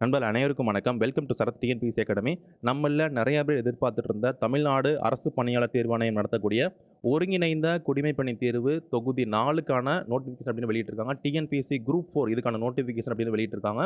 நண்பர்கள் அனைவருக்கும் வணக்கம் welcome to Sarath TNPSC academy நம்மள நிறைய பேர் எதிர்பார்த்துட்டு இருந்த தமிழ்நாடு அரசு பணியாளர் தேர்வாணையம் நடத்தக்கூடிய ஒருங்கிணைந்த குடிமை பணி தேர்வு தொகுதி நாலுக்கான நோட்டிஃபிகேஷன் அப்படின்னு வெளியிட்டிருக்காங்க டிஎன்பிசி குரூப் ஃபோர் இதுக்கான நோட்டிஃபிகேஷன் அப்படின்னு வெளியிட்டிருக்காங்க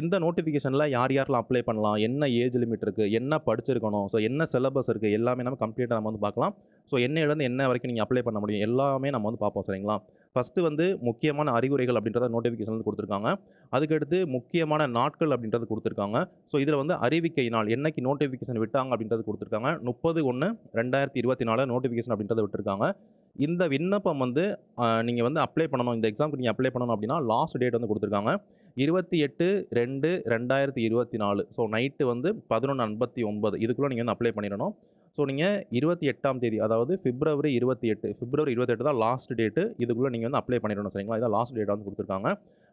இந்த நோட்டிஃபிகேஷனில் யார் யாரெல்லாம் அப்ளை பண்ணலாம் என்ன ஏஜ் லிமிட் இருக்குது என்ன படிச்சிருக்கணும் ஸோ என்ன சிலபஸ் இருக்குது எல்லாமே நம்ம கம்ப்ளீட்டாக நம்ம வந்து பார்க்கலாம் ஸோ என்ன இடம் என்ன வரைக்கும் நீங்கள் அப்ளை பண்ண முடியும் எல்லாமே நம்ம வந்து பார்ப்போம் சரிங்களா ஃபஸ்ட்டு வந்து முக்கியமான அறிகுறிகள் அப்படின்றத நோட்டிஃபிகேஷன் வந்து கொடுத்துருக்காங்க அதுக்கடுத்து முக்கியமான நாட்கள் அப்படின்றது கொடுத்துருக்காங்க ஸோ இதில் வந்து அறிவிக்கை நாள் என்னைக்கு நோட்டிஃபிகேஷன் விட்டாங்க அப்படின்றது கொடுத்துருக்காங்க முப்பது ஒன்று ரெண்டாயிரத்தி இருபத்தி நாலு நோட்டிஃபிகேஷன் அப்படின்றத விட்டுருக்காங்க இந்த விண்ணப்பம் வந்து நீங்கள் வந்து அப்ளை பண்ணணும் இந்த எக்ஸாமுக்கு நீங்கள் அப்ளை பண்ணணும் அப்படின்னா லாஸ்ட் டேட் வந்து கொடுத்துருக்காங்க இருபத்தி எட்டு ரெண்டு ரெண்டாயிரத்தி இருபத்தி நாலு ஸோ நைட்டு வந்து பதினொன்று ஐம்பத்தி ஒன்பது இதுக்குள்ளே நீங்கள் வந்து அப்ளை பண்ணிடணும் ஸோ நீங்கள் இருபத்தி எட்டாம் தேதி அதாவது பிப்ரவரி இருபத்தி எட்டு பிப்ரவரி இருபத்தெட்டு தான் லாஸ்ட் டேட்டு இதுக்குள்ளே நீங்கள் வந்து அப்ளை பண்ணிடணும் சரிங்களா இதான் லாஸ்ட் டேட் வந்து கொடுத்துருக்காங்க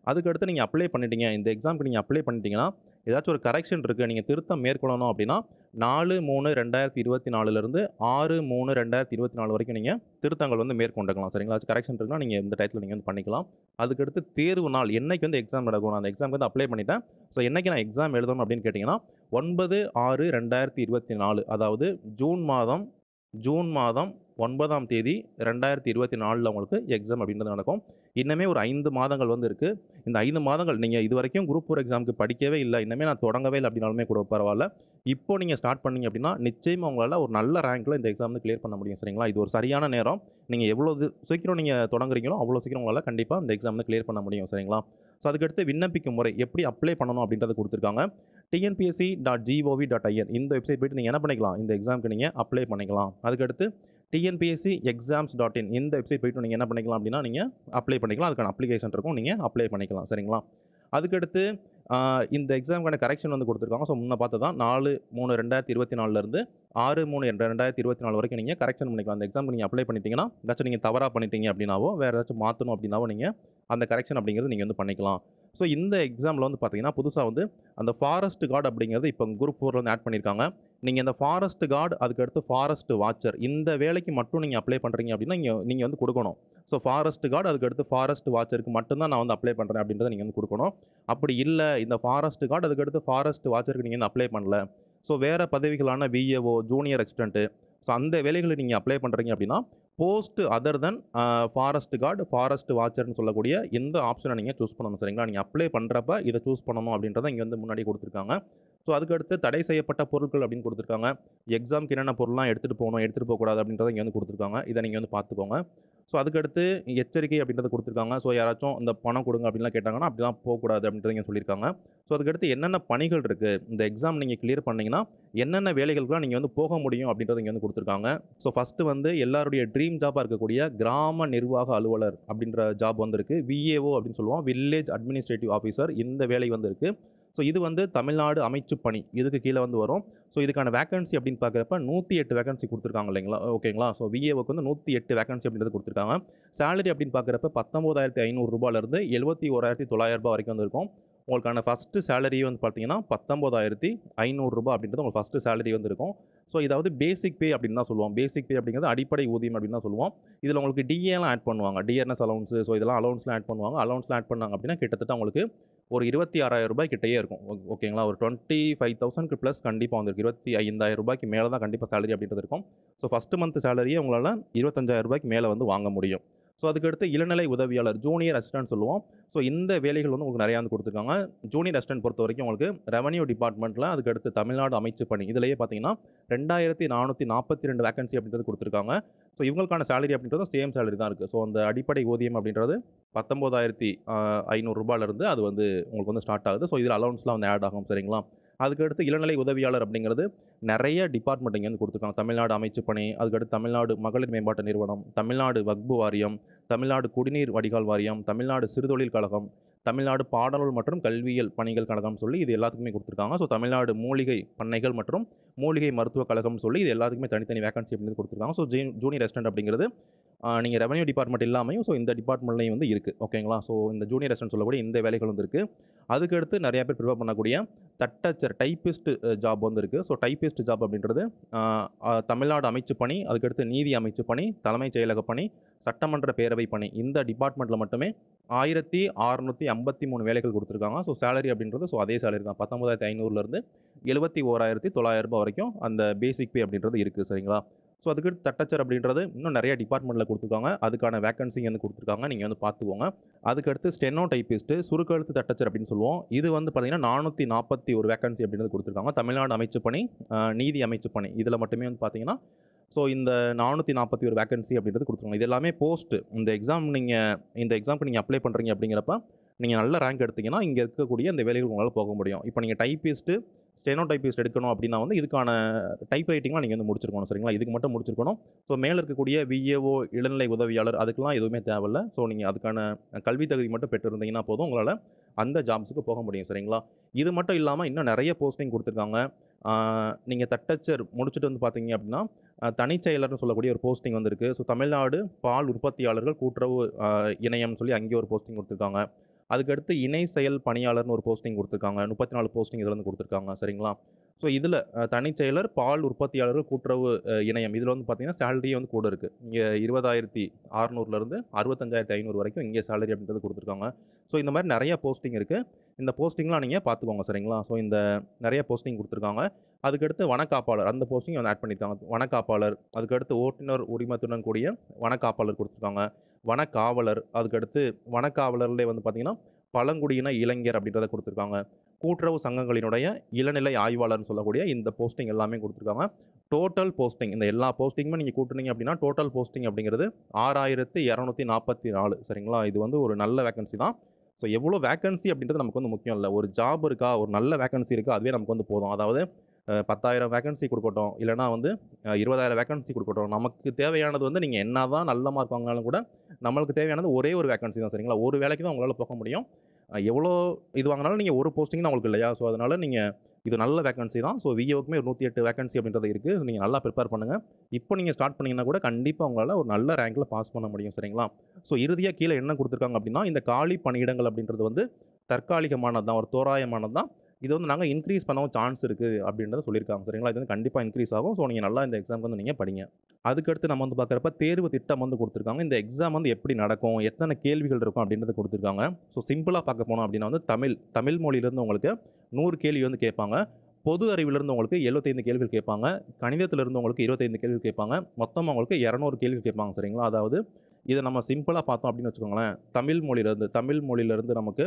அதுக்கடுத்து நீங்கள் அப்ளை பண்ணிட்டீங்க இந்த எக்ஸாமுக்கு நீங்கள் அப்ளை பண்ணிட்டீங்கன்னா ஏதாச்சும் ஒரு கரெக்ஷன் இருக்குது நீங்கள் திருத்தம் மேற்கொள்ளணும் அப்படின்னா நாலு மூணு ரெண்டாயிரத்தி இருபத்தி நாலுலேருந்து ஆறு மூணு ரெண்டாயிரத்தி இருபத்தி நாலு வரைக்கும் நீங்கள் திருத்தங்கள் வந்து மேற்கொண்டுக்கலாம் சரிங்களா கரெக்ஷன் இருக்குன்னா நீங்கள் இந்த டயத்தில் நீங்கள் வந்து பண்ணிக்கலாம் அதுக்கடுத்து தேர்வு நாள் என்றைக்கு வந்து எக்ஸாம் நடக்கும் நான் அந்த எக்ஸாமுக்கு வந்து அப்ளை பண்ணிட்டேன் ஸோ என்றைக்கு நான் எக்ஸாம் எழுதணும் அப்படின்னு கேட்டிங்கன்னா ஒன்பது ஆறு ரெண்டாயிரத்தி இருபத்தி நாலு அதாவது ஜூன் மாதம் ஜூன் மாதம் ஒன்பதாம் தேதி ரெண்டாயிரத்தி இருபத்தி நாலில் உங்களுக்கு எக்ஸாம் அப்படின்றது நடக்கும் இன்னமே ஒரு ஐந்து மாதங்கள் வந்து இருக்குது இந்த ஐந்து மாதங்கள் நீங்கள் இது வரைக்கும் குரூப் ஃபோர் எக்ஸாமுக்கு படிக்கவே இல்லை இன்னமே நான் தொடங்கவே இல்லை அப்படின்னாலுமே கூட பரவாயில்ல இப்போ நீங்கள் ஸ்டார்ட் பண்ணீங்க அப்படின்னா நிச்சயமாக உங்களால் ஒரு நல்ல ரேங்க்கில் இந்த எக்ஸாம் வந்து கிளியர் பண்ண முடியும் சரிங்களா இது ஒரு சரியான நேரம் நீங்கள் எவ்வளோ சீக்கிரம் நீங்கள் தொடங்குறீங்களோ அவ்வளோ சீக்கிரம் உங்களால் கண்டிப்பாக இந்த எக்ஸாம் கிளியர் பண்ண முடியும் சரிங்களா ஸோ அதுக்கடுத்து விண்ணப்பிக்கும் முறை எப்படி அப்ளை பண்ணணும் அப்படின்றத கொடுத்துருக்காங்க TNPSC dot GOV dot IN இந்த வெப்சைட் போய்ட்டு நீங்கள் என்ன பண்ணிக்கலாம் இந்த எக்ஸாமுக்கு நீங்கள் அப்ளை பண்ணிக்கலாம் அதுக்கடுத்து டிஎன்பிஎஸ்சி எக்ஸாம்ஸ் டாட் இன் இந்த வெப்சைட் போய்ட்டு நீங்கள் என்ன பண்ணிக்கலாம் அப்படின்னா நீங்கள் அப்ளை பண்ணிக்கலாம் அதுக்கான அப்ளிகேஷன் இருக்கும் நீங்கள் அப்ளை பண்ணிக்கலாம் சரிங்களா அதுக்கடுத்து இந்த எக்ஸாமுக்கான கரெக்ஷன் வந்து கொடுத்துருக்காங்க ஸோ முன்னே பார்த்து தான் நாலு மூணு ரெண்டாயிரத்தி இருபத்தி நாலுலேருந்து ஆறு மூணு ரெண்டாயிரத்தி இருபத்தி நாலு வரைக்கும் நீங்கள் கரெக்ஷன் பண்ணிக்கலாம் அந்த எக்ஸாமுக்கு நீங்கள் அப்ளை பண்ணிட்டீங்கன்னா ஏதாச்சும் நீங்கள் தவறாக பண்ணிட்டீங்க அப்படின்னாவோ வேறு ஏதாச்சும் மாற்றணும் அப்படின்னாவோ நீங்கள் அந்த கரெக்ஷன் அப்படிங்கிறது நீங்கள் வந்து பண்ணிக்கலாம் ஸோ இந்த எக்ஸாமில் வந்து பார்த்தீங்கன்னா புதுசாக வந்து அந்த ஃபாரஸ்ட் கார்டு அப்படிங்கிறது இப்போ குரூப் ஃபோரில் வந்து ஆட் பண்ணியிருக்காங்க நீங்கள் இந்த ஃபாரஸ்ட் கார்டு அதுக்கடுத்து ஃபாரஸ்ட் வாட்சர் இந்த வேலைக்கு மட்டும் நீங்கள் அப்ளை பண்ணுறீங்க அப்படின்னா இங்கே நீங்கள் வந்து கொடுக்கணும் ஸோ ஃபாரஸ்ட் கார்டு அதுக்கடுத்து ஃபாரஸ்ட் வாட்சருக்கு மட்டும்தான் நான் வந்து அப்ளை பண்ணுறேன் அப்படின்றத நீங்கள் வந்து கொடுக்கணும் அப்படி இல்லை இந்த ஃபாரஸ்ட் கார்டு அதுக்கடுத்து ஃபாரஸ்ட் வாட்சருக்கு நீங்கள் வந்து அப்ளை பண்ணல ஸோ வேறு பதவிகளான விஏஓ ஜூனியர் அசிஸ்டண்ட்டு ஸோ அந்த வேலைகளை நீங்கள் அப்ளை பண்ணுறீங்க அப்படின்னா post other then forest guard forest வாட்சர்னு சொல்லக்கூடிய எந்த ஆப்ஷனை நீங்கள் சூஸ் பண்ணணும் சரிங்களா நீங்கள் அப்ளை பண்ணுறப்ப இதை சூஸ் பண்ணணும் அப்படின்றத இங்கே வந்து முன்னாடி கொடுத்துருக்காங்க ஸோ அதுக்கடுத்து தடை செய்யப்பட்ட பொருட்கள் அப்படின்னு கொடுத்துருக்காங்க எக்ஸாம்க்கு என்னென்ன பொருள்லாம் எடுத்துகிட்டு போகணும் எடுத்துகிட்டு போகக்கூடாது அப்படின்றத இங்கே வந்து கொடுத்துருக்காங்க இதை நீங்கள் வந்து பார்த்துக்கோங்க ஸோ அதுக்கடுத்து எச்சரிக்கை அப்படின்றத கொடுத்துருக்காங்க ஸோ யாராச்சும் இந்த பணம் கொடுங்க அப்படின்லாம் கேட்டாங்கன்னா அப்படிலாம் போகக்கூடாது அப்படின்றத இங்கே சொல்லியிருக்காங்க ஸோ அதுக்கடுத்து என்னென்ன பணிகள் இருக்குது இந்த எக்ஸாம் நீங்கள் கிளியர் பண்ணிங்கன்னா என்னென்ன வேலைகளுக்குலாம் நீங்கள் வந்து போக முடியும் அப்படின்றத இங்கே வந்து கொடுத்துருக்காங்க ஸோ ஃபஸ்ட்டு வந்து எல்லாருடைய ட்ரீம் ஜாப்பாக இருக்கக்கூடிய கிராம நிர்வாக அலுவலர் அப்படின்ற ஜாப் வந்திருக்கு விஏஓ அப்படின்னு சொல்லுவோம் வில்லேஜ் அட்மினிஸ்ட்ரேட்டிவ் ஆஃபீஸர் இந்த வேலை வந்துருக்கு ஸோ இது வந்து தமிழ்நாடு அமைச்சு பணி இதுக்கு கீழே வந்து வரும் ஸோ இதுக்கான வேகன்சி அப்படின்னு பார்க்குறப்ப நூற்றி எட்டு வேகன்சி கொடுத்துருக்காங்க இல்லைங்களா ஓகேங்களா ஸோ விஏவுக்கு வந்து நூற்றி எட்டு வேகன்சி அப்படின்றது கொடுத்துருக்காங்க சேலரி அப்படின்னு பார்க்குறப்ப பத்தொம்போதாயிரத்தி ஐநூறுரூபாலேருந்து எழுபத்தி ஓராயிரத்தி தொள்ளாயிரரூபா வரைக்கும் வந்து இருக்கும் உங்களுக்கான ஃபஸ்ட்டு சேலரி வந்து பார்த்தீங்கன்னா பத்தொம்போதாயிரத்தி ஐநூறுரூபா அப்படின்றது உங்களுக்கு ஃபஸ்ட்டு சேலரி வந்து இருக்கும் ஸோ இதாவது பேசிக் பே அப்படின்னு தான் சொல்லுவோம் பேசிக் பே அப்படிங்கிறது அடிப்படை ஊதியம் அப்படின்னு தான் சொல்லுவோம் இதில் உங்களுக்கு டிஏலாம் ஆட் பண்ணுவாங்க டிஎன்எஸ் அலவுன்ஸு ஸோ இதெல்லாம் அலவுன்ஸ்லாம் ஆட் பண்ணுவாங்க அலவுன்ஸ்லாம் ஆட் பண்ணாங்க அப்படின்னா கிட்டத்தட்ட உங்களுக்கு ஒரு இருபத்தி ஆறாயிரம் ரூபாய் கிட்டேயே இருக்கும் ஓகேங்களா ஒரு டுவெண்ட்டி ஃபைவ் தௌசண்ட்க்கு ப்ளஸ் கண்டிப்பாக வந்துருக்கு இருபத்தி ஐந்தாயிரம் ரூபாய்க்கு மேலே தான் கண்டிப்பாக சேலரி அப்படின்றது இருக்கும் ஸோ ஃபஸ்ட்டு மந்த் சேலரியே உங்களால் இருபத்தஞ்சாயிரம் ரூபாய்க்கு மேலே வந்து வாங்க முடியும் ஸோ அதுக்கடுத்து இளநிலை உதவியாளர் ஜூனியர் அசிஸ்டன்ட் சொல்லுவோம் ஸோ இந்த வேலைகள் வந்து உங்களுக்கு நிறையா வந்து கொடுத்துருக்காங்க ஜூனியர் அசிஸ்டன்ட் பொறுத்த வரைக்கும் உங்களுக்கு ரெவன்யூ டிபார்ட்மெண்ட்டில் அதுக்கடுத்து தமிழ்நாடு அமைச்சு பணி இதிலேயே பார்த்தீங்கன்னா ரெண்டாயிரத்தி நானூற்றி நாற்பத்தி ரெண்டு வேகன்சி அப்படின்றது கொடுத்துருக்காங்க ஸோ இவங்களுக்கான சேலரி அப்படின்றது சேம் சேலரி தான் இருக்குது ஸோ அந்த அடிப்படை ஊதியம் அப்படின்றது பத்தொம்போதாயிரத்தி ஐநூறுரூபாலேருந்து அது வந்து உங்களுக்கு வந்து ஸ்டார்ட் ஆகுது ஸோ இதில் அலௌன்ஸ்லாம் வந்து ஆட் ஆகும் சரிங்களா அதுக்கடுத்து இளநிலை உதவியாளர் அப்படிங்கிறது நிறைய டிபார்ட்மெண்ட் இங்கே வந்து கொடுத்துருக்காங்க தமிழ்நாடு அமைச்சு பணி அதுக்கடுத்து தமிழ்நாடு மகளிர் மேம்பாட்டு நிறுவனம் தமிழ்நாடு வக்பு வாரியம் தமிழ்நாடு குடிநீர் வடிகால் வாரியம் தமிழ்நாடு சிறுதொழில் கழகம் தமிழ்நாடு பாடநூல் மற்றும் கல்வியியல் பணிகள் கழகம் சொல்லி இது எல்லாத்துக்குமே கொடுத்துருக்காங்க ஸோ தமிழ்நாடு மூலிகை பண்ணைகள் மற்றும் மூலிகை மருத்துவக் கழகம் சொல்லி இது எல்லாத்துக்குமே தனித்தனி வேகன்சி அப்படின்னு கொடுத்துருக்காங்க ஸோ ஜூ ஜூனியர் ரெசிடென்ட் அப்படிங்கிறது நீங்கள் ரெவன்யூ டிபார்ட்மெண்ட் இல்லாமையும் ஸோ இந்த டிபார்ட்மெண்ட்லையும் வந்து இருக்குது ஓகேங்களா ஸோ இந்த ஜூனியர் ரெசிடென்ட் சொல்லக்கூடிய இந்த வேலைகள் வந்து இருக்குது அதுக்கடுத்து நிறையா பேர் ப்ரிப்பேர் பண்ணக்கூடிய தட்டச்சர் டைப்பிஸ்ட் ஜாப் வந்து இருக்குது ஸோ டைப்பிஸ்ட் ஜாப் அப்படின்றது தமிழ்நாடு அமைச்சு பணி அதுக்கடுத்து நீதி அமைச்சு பணி தலைமைச் செயலக பணி சட்டமன்ற பேரவை பணி இந்த டிபார்ட்மெண்ட்டில் மட்டுமே ஆயிரத்தி அறநூற்றி ஐம்பத்தி மூணு வேலைகள் கொடுத்துருக்காங்க ஸோ சேலரி அப்படின்றது ஸோ அதே சேலரி தான் பத்தொம்பதாயிரத்தி ஐநூறுலேருந்து எழுபத்தி ஓராயிரத்தி தொள்ளாயிரரூபா வரைக்கும் அந்த பேசிக் பே அப்படின்றது இருக்குது சரிங்களா ஸோ அதுக்கு தட்டச்சர் அப்படின்றது இன்னும் நிறைய டிபார்ட்மெண்ட்டில் கொடுத்துருக்காங்க அதுக்கான வேக்கன்சி வந்து கொடுத்துருக்காங்க நீங்கள் வந்து பார்த்துக்கோங்க அதுக்கடுத்து ஸ்டெனோ டைப்பிஸ்ட்டு சுருக்கெழுத்து தட்டச்சர் அப்படின்னு சொல்லுவோம் இது வந்து பார்த்திங்கன்னா நானூற்றி நாற்பத்தி ஒரு வேக்கன்சி அப்படின்றது கொடுத்துருக்காங்க தமிழ்நாடு அமைச்சு பணி நீதி அமைச்சு பணி இதில் மட்டுமே வந்து பார்த்திங்கன்னா ஸோ இந்த நானூற்றி நாற்பத்தி ஒரு வேகன்சி அப்படின்றது கொடுத்துருவாங்க இது எல்லாமே போஸ்ட்டு இந்த எக்ஸாம் நீங்கள் இந்த எக்ஸாமுக்கு நீங்கள் அப்ளை பண்ணுறீங்க அப்படிங்கிறப்ப நீங்கள் நல்ல ரேங்க் எடுத்திங்கன்னா இங்கே இருக்கக்கூடிய இந்த வேலைகள் உங்களால் போக முடியும் இப்போ நீங்கள் டைப்பிஸ்ட்டு ஸ்டெனோ டைப்பிஸ்ட் எடுக்கணும் அப்படின்னா வந்து இதுக்கான டைப் ரைட்டிங்லாம் நீங்கள் வந்து முடிச்சிருக்கணும் சரிங்களா இதுக்கு மட்டும் முடிச்சிருக்கணும் ஸோ மேலே இருக்கக்கூடிய விஏஓ இளநிலை உதவியாளர் அதுக்கெலாம் எதுவுமே தேவையில்லை ஸோ நீங்கள் அதுக்கான கல்வி தகுதி மட்டும் பெற்றிருந்தீங்கன்னா போதும் உங்களால் அந்த ஜாப்ஸுக்கு போக முடியும் சரிங்களா இது மட்டும் இல்லாமல் இன்னும் நிறைய போஸ்டிங் கொடுத்துருக்காங்க நீங்கள் தட்டச்சர் முடிச்சுட்டு வந்து பார்த்தீங்க அப்படின்னா தனிச்செயலர்னு சொல்லக்கூடிய ஒரு போஸ்டிங் வந்திருக்கு ஸோ தமிழ்நாடு பால் உற்பத்தியாளர்கள் கூட்டுறவு இணையம்னு சொல்லி அங்கேயே ஒரு போஸ்டிங் கொடுத்துருக்காங்க அதுக்கடுத்து இணை செயல் பணியாளர்னு ஒரு போஸ்டிங் கொடுத்துருக்காங்க முப்பத்தி நாலு போஸ்டிங் இதில் வந்து கொடுத்துருக்காங்க சரிங்களா ஸோ இதில் தனிச்செயலர் பால் உற்பத்தியாளர்கள் கூட்டுறவு இணையம் இதில் வந்து பார்த்திங்கன்னா சேலரியே வந்து கூட இருக்குது இங்கே இருபதாயிரத்தி அறநூறுலேருந்து அறுபத்தஞ்சாயிரத்தி ஐநூறு வரைக்கும் இங்கே சேலரி அப்படின்றது கொடுத்துருக்காங்க ஸோ இந்த மாதிரி நிறையா போஸ்டிங் இருக்குது இந்த போஸ்டிங்லாம் நீங்கள் பார்த்துக்கோங்க சரிங்களா ஸோ இந்த நிறைய போஸ்டிங் கொடுத்துருக்காங்க அதுக்கடுத்து வனக்காப்பாளர் அந்த போஸ்டிங் வந்து ஆட் பண்ணியிருக்காங்க வனக்காப்பாளர் அதுக்கடுத்து ஓட்டுநர் உரிமத்துடன் கூடிய வனக்காப்பாளர் கொடுத்துருக்காங்க வனக்காவலர் அதுக்கடுத்து வனக்காவலர்லேயே வந்து பார்த்திங்கன்னா பழங்குடியின இளைஞர் அப்படின்றத கொடுத்துருக்காங்க கூட்டுறவு சங்கங்களினுடைய இளநிலை ஆய்வாளர்னு சொல்லக்கூடிய இந்த போஸ்டிங் எல்லாமே கொடுத்துருக்காங்க டோட்டல் போஸ்டிங் இந்த எல்லா போஸ்டிங்குமே நீங்கள் கூட்டுனீங்க அப்படின்னா டோட்டல் போஸ்டிங் அப்படிங்கிறது ஆறாயிரத்து இரநூத்தி நாற்பத்தி நாலு சரிங்களா இது வந்து ஒரு நல்ல வேக்கன்சி தான் ஸோ எவ்வளோ வேக்கன்சி அப்படின்றது நமக்கு வந்து முக்கியம் இல்லை ஒரு ஜாப் இருக்கா ஒரு நல்ல வேக்கன்சி இருக்கா அதுவே நமக்கு வந்து போதும் அதாவது பத்தாயிரம் வேகன்சி கொடுக்கட்டும் இல்லைனா வந்து இருபதாயிரம் வேகன்சி கொடுக்கட்டும் நமக்கு தேவையானது வந்து நீங்கள் என்ன தான் நல்ல மார்க் வாங்கினாலும் கூட நம்மளுக்கு தேவையானது ஒரே ஒரு வேகன்சி தான் சரிங்களா ஒரு வேலைக்கு தான் உங்களால் போக முடியும் எவ்வளோ இது வாங்கினாலும் நீங்கள் ஒரு போஸ்டிங் தான் உங்களுக்கு இல்லையா ஸோ அதனால் நீங்கள் இது நல்ல வேகன்சி தான் ஸோ விஏஓக்குமே ஒரு நூற்றி எட்டு வேகன்சி அப்படின்றது இருக்குது நீங்கள் நல்லா ப்ரிப்பேர் பண்ணுங்கள் இப்போ நீங்கள் ஸ்டார்ட் பண்ணிங்கன்னா கூட கண்டிப்பாக உங்களால் ஒரு நல்ல ரேங்கில் பாஸ் பண்ண முடியும் சரிங்களா ஸோ இறுதியாக கீழே என்ன கொடுத்துருக்காங்க அப்படின்னா இந்த காலி பணியிடங்கள் அப்படின்றது வந்து தற்காலிகமானது தான் ஒரு தோராயமானது தான் இது வந்து நாங்கள் இன்க்ரீஸ் பண்ணவும் சான்ஸ் இருக்குது அப்படின்றத சொல்லியிருக்காங்க சரிங்களா இது வந்து கண்டிப்பாக இன்க்ரீஸ் ஆகும் ஸோ நீங்கள் நல்லா இந்த எக்ஸாமுக்கு வந்து நீங்கள் படிங்க அதுக்கடுத்து நம்ம வந்து பார்க்குறப்ப தேர்வு திட்டம் வந்து கொடுத்துருக்காங்க இந்த எக்ஸாம் வந்து எப்படி நடக்கும் எத்தனை கேள்விகள் இருக்கும் அப்படின்றத கொடுத்துருக்காங்க ஸோ சிம்பிளாக பார்க்க போனோம் அப்படின்னா வந்து தமிழ் தமிழ் மொழியிலேருந்து உங்களுக்கு நூறு கேள்வி வந்து கேட்பாங்க பொது அறிவிலிருந்து உங்களுக்கு எழுபத்தைந்து கேள்விகள் கேட்பாங்க கணிதத்திலிருந்து உங்களுக்கு இருபத்தைந்து கேள்வி கேட்பாங்க மொத்தமாக உங்களுக்கு இரநூறு கேள்வி கேட்பாங்க சரிங்களா அதாவது இதை நம்ம சிம்பிளாக பார்த்தோம் அப்படின்னு வச்சுக்கோங்களேன் தமிழ் மொழியிலேருந்து தமிழ் மொழியிலேருந்து நமக்கு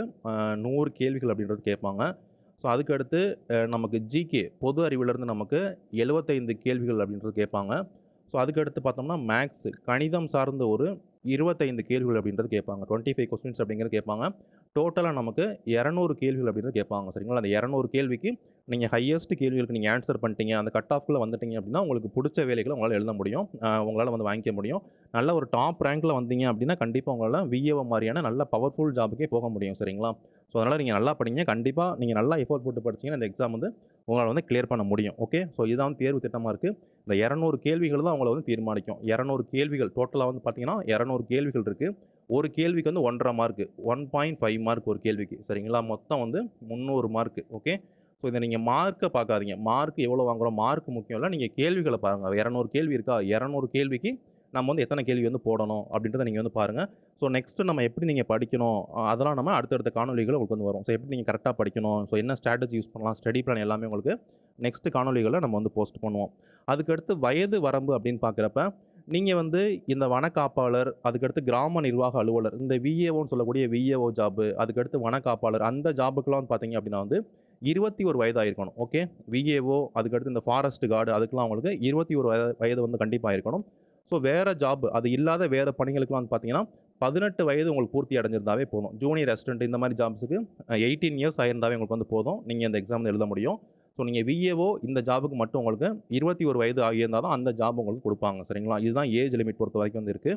நூறு கேள்விகள் அப்படின்றது கேட்பாங்க ஸோ அதுக்கடுத்து நமக்கு ஜிகே பொது அறிவிலிருந்து நமக்கு எழுபத்தைந்து கேள்விகள் அப்படின்றது கேட்பாங்க ஸோ அதுக்கடுத்து பார்த்தோம்னா மேக்ஸ் கணிதம் சார்ந்த ஒரு இருபத்தைந்து கேள்விகள் அப்படின்றது கேட்பாங்க டுவெண்ட்டி ஃபைவ் கொஸ்டின்ஸ் அப்படிங்கிறது கேட்பாங்க டோட்டலாக நமக்கு இரநூறு கேள்விகள் அப்படின்றது கேட்பாங்க சரிங்களா அந்த இரநூறு கேள்விக்கு நீங்கள் ஹையஸ்ட் கேள்விகளுக்கு நீங்கள் ஆன்சர் பண்ணிட்டீங்க அந்த கட் ஆஃப்குள்ளே வந்துட்டீங்க அப்படின்னா உங்களுக்கு பிடிச்ச வேலைகளை உங்களால் எழுத முடியும் உங்களால் வந்து வாங்கிக்க முடியும் நல்ல ஒரு டாப் ரேங்க்கில் வந்தீங்க அப்படின்னா கண்டிப்பாக உங்களால் விஏஓ மாதிரியான நல்ல பவர்ஃபுல் ஜாபுக்கே போக முடியும் சரிங்களா ஸோ அதனால் நீங்கள் நல்லா படிங்க கண்டிப்பாக நீங்கள் நல்லா எஃபோர்ட் போட்டு படிச்சிங்கன்னா அந்த எக்ஸாம் வந்து உங்களால் வந்து கிளியர் பண்ண முடியும் ஓகே ஸோ இதுதான் தேர்வு திட்டமாக இருக்குது இந்த இரநூறு கேள்விகள் தான் உங்களை வந்து தீர்மானிக்கும் இரநூறு கேள்விகள் டோட்டலாக வந்து பார்த்தீங்கன்னா இரநூறு கேள்விகள் இருக்குது ஒரு கேள்விக்கு வந்து ஒன்றரை mark one point five mark ஒரு கேள்விக்கு சரிங்களா மொத்தம் வந்து முந்நூறு மார்க்கு ஓகே ஸோ இதை நீங்கள் மார்க்கை பார்க்காதீங்க மார்க் எவ்வளோ வாங்குகிறோம் மார்க் முக்கியம் இல்லை நீங்கள் கேள்விகளை பாருங்கள் இரநூறு கேள்வி இருக்கா இரநூறு கேள்விக்கு நம்ம வந்து எத்தனை கேள்வி வந்து போடணும் அப்படின்றத நீங்கள் வந்து பாருங்கள் ஸோ நெக்ஸ்ட்டு நம்ம எப்படி நீங்கள் படிக்கணும் அதெல்லாம் நம்ம அடுத்தடுத்த காணொலிகளை உங்களுக்கு வந்து வரும் ஸோ எப்படி நீங்கள் கரெக்டாக படிக்கணும் ஸோ என்ன ஸ்ட்ராட்டஜி யூஸ் பண்ணலாம் ஸ்டடி பிளான் எல்லாமே உங்களுக்கு நெக்ஸ்ட் காணொலிகளை நம்ம வந்து போஸ்ட் பண்ணுவோம் அதுக்கடுத்து வயது வரம்பு அப்படின்னு பார்க்குறப்ப நீங்கள் வந்து இந்த வனக்காப்பாளர் அதுக்கடுத்து கிராம நிர்வாக அலுவலர் இந்த விஏஓன்னு சொல்லக்கூடிய விஏஓ ஜாப்பு அதுக்கடுத்து வனக்காப்பாளர் அந்த ஜாபுக்கெலாம் வந்து பார்த்தீங்க அப்படின்னா வந்து இருபத்தி ஒரு வயதாக இருக்கணும் ஓகே விஏஓ அதுக்கடுத்து இந்த ஃபாரஸ்ட் கார்டு அதுக்கெலாம் அவங்களுக்கு இருபத்தி ஒரு வயது வயது வந்து கண்டிப்பாக இருக்கணும் ஸோ வேறு ஜாப் அது இல்லாத வேறு பணிகளுக்குலாம் வந்து பார்த்தீங்கன்னா பதினெட்டு வயது உங்களுக்கு பூர்த்தி அடைஞ்சிருந்தாவே போதும் ஜூனியர் ரெஸ்டரண்ட் இந்த மாதிரி ஜாப்ஸுக்கு எயிட்டீன் இயர்ஸ் ஆகியிருந்தாவே உங்களுக்கு வந்து போதும் நீங்கள் இந்த எக்ஸாம் எழுத முடியும் ஸோ நீங்கள் விஏஓ இந்த ஜாபுக்கு மட்டும் உங்களுக்கு இருபத்தி ஒரு வயது ஆகியிருந்தால் தான் அந்த ஜாப் உங்களுக்கு கொடுப்பாங்க சரிங்களா இதுதான் ஏஜ் லிமிட் பொறுத்த வரைக்கும் வந்து இருக்குது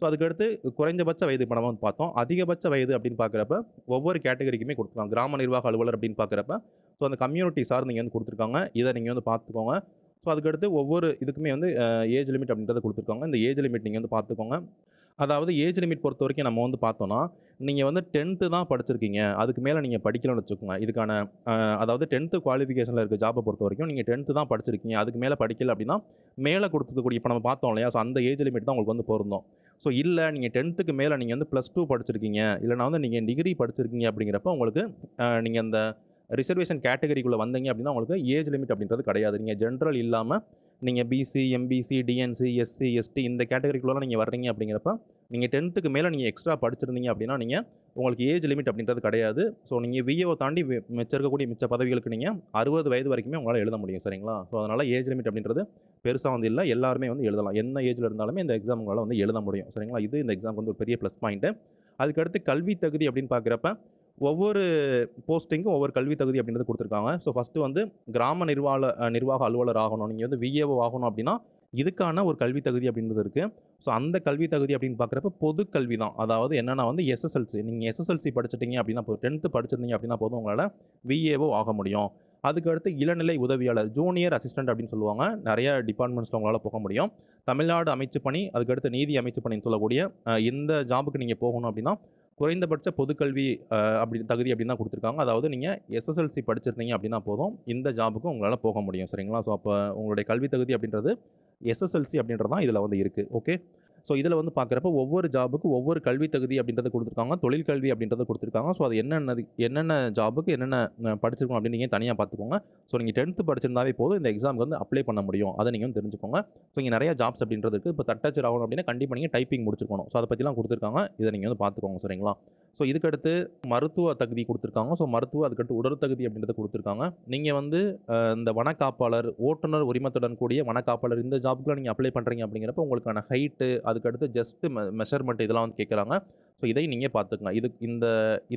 ஸோ அதுக்கடுத்து குறைந்தபட்ச வயது பணமாக வந்து பார்த்தோம் அதிகபட்ச வயது அப்படின்னு பார்க்குறப்ப ஒவ்வொரு கேட்டகரிக்குமே கொடுத்துருக்காங்க கிராம நிர்வாக அலுவலர் அப்படின்னு பார்க்குறப்ப ஸோ அந்த கம்யூனிட்டி சார் நீங்கள் வந்து கொடுத்துருக்காங்க இதை நீங்கள் வந்து பார்த்துக்கோங்க ஸோ அதுக்கடுத்து ஒவ்வொரு இதுக்குமே வந்து ஏஜ் லிமிட் அப்படின்றத கொடுத்துருக்காங்க இந்த ஏஜ் லிமிட் நீங்கள் வந்து பார்த்துக்கோங்க அதாவது ஏஜ் லிமிட் பொறுத்த வரைக்கும் நம்ம வந்து பார்த்தோன்னா நீங்கள் வந்து டென்த்து தான் படிச்சிருக்கீங்க அதுக்கு மேலே நீங்கள் படிக்கலாம்னு வச்சுக்கோங்க இதுக்கான அதாவது டென்த்து குவாலிஃபிகேஷனில் இருக்க ஜாப்பை பொறுத்த வரைக்கும் நீங்கள் டென்த்து தான் படிச்சிருக்கீங்க அதுக்கு மேலே படிக்கல அப்படின்னா மேலே கொடுத்துக்கூடிய இப்போ நம்ம பார்த்தோம் இல்லையா ஸோ அந்த ஏஜ் லிமிட் தான் உங்களுக்கு வந்து பொருந்தோம் ஸோ இல்லை நீங்கள் டென்த்துக்கு மேலே நீங்கள் வந்து ப்ளஸ் டூ படிச்சிருக்கீங்க இல்லைனா வந்து நீங்கள் டிகிரி படிச்சிருக்கீங்க அப்படிங்கிறப்ப உங்களுக்கு நீங்கள் அந்த ரிசர்வேஷன் கேட்டகரிக்குள்ளே வந்தீங்க அப்படின்னா உங்களுக்கு ஏஜ் லிமிட் அப்படின்றது கிடையாது நீங்கள் ஜென்ரல் இல்லாமல் நீங்கள் BC MBC DNC SC ST இந்த கேட்டகரிக்குள்ளே நீங்கள் வர்றீங்க அப்படிங்கிறப்ப நீங்கள் டென்த்துக்கு மேலே நீங்கள் எக்ஸ்ட்ரா படிச்சிருந்தீங்க அப்படின்னா நீங்கள் உங்களுக்கு ஏஜ் லிமிட் அப்படின்றது கிடையாது ஸோ நீங்கள் விஏஓ தாண்டி மிச்சம் இருக்கக்கூடிய மிச்ச பதவிகளுக்கு நீங்கள் அறுபது வயது வரைக்குமே உங்களால் எழுத முடியும் சரிங்களா ஸோ அதனால் ஏஜ் லிமிட் அப்படின்றது பெருசாக வந்து இல்லை எல்லாருமே வந்து எழுதலாம் என்ன ஏஜில் இருந்தாலுமே இந்த எக்ஸாம் உங்களால் வந்து எழுத முடியும் சரிங்களா இது இந்த எக்ஸாம் வந்து ஒரு பெரிய ப்ளஸ் பாயிண்ட்டு அதுக்கடுத்து கல்வி தகுதி அப்படின்னு பார்க்குறப்ப ஒவ்வொரு போஸ்டிங்கும் ஒவ்வொரு கல்வி தகுதி அப்படின்றது கொடுத்துருக்காங்க ஸோ ஃபஸ்ட்டு வந்து கிராம நிர்வாக நிர்வாக அலுவலர் ஆகணும் நீங்கள் வந்து விஏஓ ஆகணும் அப்படின்னா இதுக்கான ஒரு கல்வி தகுதி அப்படின்றது இருக்குது ஸோ அந்த கல்வி தகுதி அப்படின்னு பார்க்குறப்ப பொது கல்வி தான் அதாவது என்னென்னா வந்து எஸ்எஸ்எல்சி நீங்கள் எஸ்எஸ்எல்சி படிச்சிட்டிங்க அப்படின்னா இப்போ டென்த்து படிச்சிருந்தீங்க அப்படின்னா போதும் உங்களால் விஏஓ ஆக முடியும் அதுக்கடுத்து இளநிலை உதவியாளர் ஜூனியர் அசிஸ்டன்ட் அப்படின்னு சொல்லுவாங்க நிறைய டிபார்ட்மெண்ட்ஸில் உங்களால் போக முடியும் தமிழ்நாடு அமைச்சு பணி அதுக்கடுத்து நீதி அமைச்சு பணின்னு சொல்லக்கூடிய இந்த ஜாபுக்கு நீங்கள் போகணும் அப்படின்னா குறைந்தபட்ச பொதுக்கல்வி அப்படி தகுதி அப்படின்னு தான் கொடுத்துருக்காங்க அதாவது நீங்கள் எஸ்எஸ்எல்சி படிச்சிருந்தீங்க அப்படின்னா போதும் இந்த ஜாபுக்கும் உங்களால் போக முடியும் சரிங்களா ஸோ அப்போ உங்களுடைய கல்வி தகுதி அப்படின்றது எஸ்எஸ்எல்சி அப்படின்றது தான் இதில் வந்து இருக்குது ஓகே ஸோ இதில் வந்து பார்க்குறப்ப ஒவ்வொரு ஜாபுக்கு ஒவ்வொரு கல்வி தகுதி அப்படின்றத கொடுத்துருக்காங்க தொழில் கல்வி அப்படின்றத கொடுத்துருக்காங்க ஸோ அது என்னென்ன என்னென்ன ஜாபுக்கு என்னென்ன படிச்சிருக்கோம் அப்படின்னு நீங்கள் தனியாக பார்த்துக்கோங்க ஸோ நீங்கள் டென்த்து படிச்சிருந்தாவே போதும் இந்த எக்ஸாமுக்கு வந்து அப்ளை பண்ண முடியும் அதை நீங்கள் தெரிஞ்சுக்கோங்க ஸோ இங்கே நிறையா ஜாப்ஸ் அப்படின்றதுக்கு இப்போ தட்டச்சர் ஆகணும் அப்படின்னா கண்டிப்பாக நீங்கள் டைப்பிங் முடிச்சிருக்கணும் ஸோ அதை பற்றிலாம் கொடுத்துருக்காங்க இதை நீங்கள் வந்து பார்த்துக்கோங்க சரிங்களா ஸோ இதுக்கடுத்து மருத்துவ தகுதி கொடுத்துருக்காங்க ஸோ மருத்துவ அதுக்கடுத்து உடல் தகுதி அப்படின்றத கொடுத்துருக்காங்க நீங்கள் வந்து இந்த வனக்காப்பாளர் ஓட்டுநர் உரிமத்துடன் கூடிய வனக்காப்பாளர் இந்த ஜாபுக்குலாம் நீங்கள் அப்ளை பண்ணுறீங்க அப்படிங்கிறப்ப உங்களுக்கான ஹைட்டு அதுக்கடுத்து ஜஸ்ட்டு மெஷர்மெண்ட் இதெல்லாம் வந்து கேட்குறாங்க ஸோ இதை நீங்கள் பார்த்துக்கலாம் இது இந்த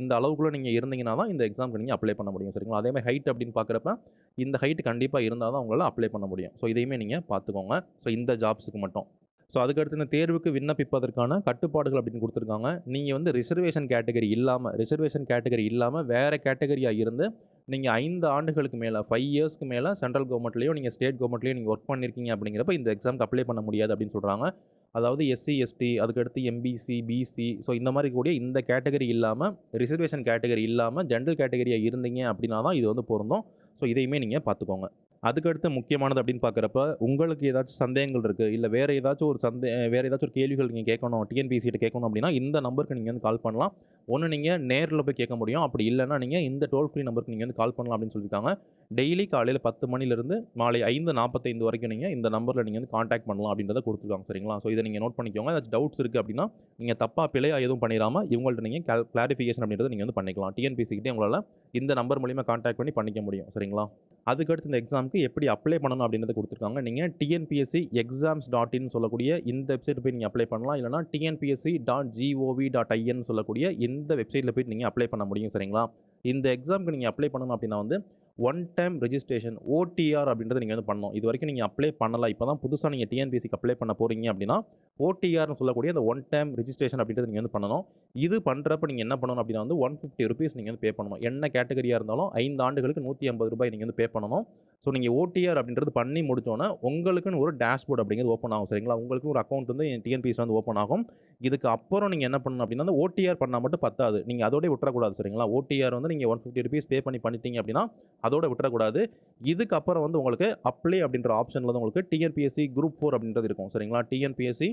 இந்த அளவுக்குள்ளே நீங்கள் இருந்தீங்கன்னா தான் இந்த எக்ஸாமுக்கு நீங்கள் அப்ளை பண்ண முடியும் சரிங்களா அதேமாதிரி ஹைட் அப்படின்னு பார்க்குறப்ப இந்த ஹைட் கண்டிப்பாக இருந்தால் தான் உங்களால் அப்ளை பண்ண முடியும் ஸோ இதையுமே நீங்கள் பார்த்துக்கோங்க ஸோ இந்த ஜாப்ஸுக்கு மட்டும் ஸோ அதுக்கடுத்து இந்த தேர்வுக்கு விண்ணப்பிப்பதற்கான கட்டுப்பாடுகள் அப்படின்னு கொடுத்துருக்காங்க நீங்கள் வந்து ரிசர்வேஷன் கேட்டகரி இல்லாமல் ரிசர்வேஷன் கேட்டகரி இல்லாமல் வேறு கேட்டகரியாக இருந்து நீங்கள் ஐந்து ஆண்டுகளுக்கு மேலே ஃபைவ் இயர்ஸ்க்கு மேலே சென்ட்ரல் கவர்மெண்ட்லேயோ நீங்கள் ஸ்டேட் கவர்மெண்ட்லேயோ நீங்கள் ஒர்க் பண்ணியிருக்கீங்க அப்படிங்கிறப்ப இந்த எக்ஸாம் அப்ளை பண்ண முடியாது அப்படின்னு சொல்கிறாங்க அதாவது எஸ்சி எஸ்டி அதுக்கடுத்து எம்பிசி பிசி ஸோ இந்த மாதிரி கூடிய இந்த கேட்டகரி இல்லாமல் ரிசர்வேஷன் கேட்டகரி இல்லாமல் ஜென்ரல் கேட்டகரியாக இருந்தீங்க அப்படின்னா தான் இது வந்து பொருந்தும் ஸோ இதையுமே நீங்கள் பார்த்துக்கோங்க அதுக்கடுத்து முக்கியமானது அப்படின்னு பார்க்குறப்ப உங்களுக்கு ஏதாச்சும் சந்தேகங்கள் இருக்குது இல்லை வேறு ஏதாச்சும் ஒரு சந்தே வேறு ஏதாச்சும் ஒரு கேள்விகள் நீங்கள் கேட்கணும் டிஎன்பிசிட்டு கேட்கணும் அப்படின்னா இந்த நம்பருக்கு நீங்கள் வந்து கால் பண்ணலாம் ஒன்று நீங்கள் நேரில் போய் கேட்க முடியும் அப்படி இல்லைன்னா நீங்கள் இந்த டோல் ஃப்ரீ நம்பருக்கு நீங்கள் வந்து கால் பண்ணலாம் அப்படின்னு சொல்லியிருக்காங்க டெய்லி காலையில் பத்து மணிலேருந்து மாலை ஐந்து நாற்பத்தைந்து வரைக்கும் நீங்கள் இந்த நம்பரில் நீங்கள் வந்து காண்டாக்ட் பண்ணலாம் அப்படின்றத கொடுத்துருக்காங்க சரிங்களா ஸோ இதை நீங்கள் நோட் பண்ணிக்கோங்க ஏதாச்சும் டவுட்ஸ் இருக்குது அப்படின்னா நீங்கள் தப்பாக பிழையாக எதுவும் பண்ணிடாமல் இவங்கள்ட்ட நீங்கள் கே கிளாரிஃபிகேஷன் அப்படின்றத நீங்கள் வந்து பண்ணிக்கலாம் டிஎன்பிசிக்கிட்டே உங்களால் இந்த நம்பர் மூலியமாக காண்டாக்ட் பண்ணி பண்ணிக்க முடியும் சரிங்களா அதுக்கடுத்து இந்த எக்ஸாம் எக்ஸாமுக்கு எப்படி அப்ளை பண்ணணும் அப்படின்றத கொடுத்துருக்காங்க நீங்கள் டிஎன்பிஎஸ்சி எக்ஸாம்ஸ் டாட் இன் சொல்லக்கூடிய இந்த வெப்சைட் போய் நீங்கள் அப்ளை பண்ணலாம் இல்லைனா TNPSC dot GOV dot IN சொல்லக்கூடிய இந்த வெப்சைட்டில் போய் நீங்கள் அப்ளை பண்ண முடியும் சரிங்களா இந்த எக்ஸாமுக்கு நீங்கள் அப்ளை பண்ணணும் அப்படின்னா வந்து ஒன் டைம் ரெஜிஸ்ட்ரேஷன் ஓடிஆர் அப்படின்றத நீங்கள் வந்து பண்ணணும் இது வரைக்கும் நீங்கள் அப்ளை பண்ணலாம் இப்போ தான் புதுசாக நீங்கள் டிஎன்பிசிக்கு அப்ளை பண்ண போகிறீங்க அப்படின்னா ஓடிஆர்னு சொல்லக்கூடிய அந்த ஒன் டைம் ரெஜிஸ்ட்ரேஷன் அப்படின்றத நீங்கள் வந்து பண்ணணும் இது பண்ணுறப்ப நீங்கள் என்ன பண்ணணும் அப்படின்னா வந்து ஒன் ஃபிஃப்டி ருபீஸ் நீங்கள் வந்து பே பண்ணணும் என்ன கேட்டகரியாக இருந்தாலும் ஐந்து ஆண்டுகளுக்கு நூற்றி ஐம்பது ரூபாய் நீங்கள் வந்து பே பண்ணணும் ஸோ நீங்கள் ஓடிஆர் அப்படின்றது பண்ணி முடித்தோன்னே உங்களுக்குன்னு ஒரு டேஷ்போர்ட் அப்படிங்கிறது ஓப்பன் ஆகும் சரிங்களா உங்களுக்கு ஒரு அக்கௌண்ட் வந்து டிஎன்பிசியில் வந்து ஓப்பன் ஆகும் இதுக்கு அப்புறம் நீங்கள் என்ன பண்ணணும் அப்படின்னா வந்து ஓடிஆர் பண்ணால் மட்டும் பத்தாது நீங்கள் அதோடய விட்டுறக்கூடாது சரிங்களா ஓடிஆர் வந்து நீங்கள் ஒன் ஃபிஃப்டி ருபீஸ் பே பண்ணி பண்ணிட்டீங்க அப்படின்னா அதோட விட்டுறக்கூடாது இதுக்கப்புறம் வந்து உங்களுக்கு அப்ளை அப்படின்ற ஆப்ஷனில் தான் உங்களுக்கு டிஎன்பிஎஸ்சி குரூப் ஃபோர் அப்படின்றது இருக்கும் சரிங்களா டிஎன்பிஎஸ்சி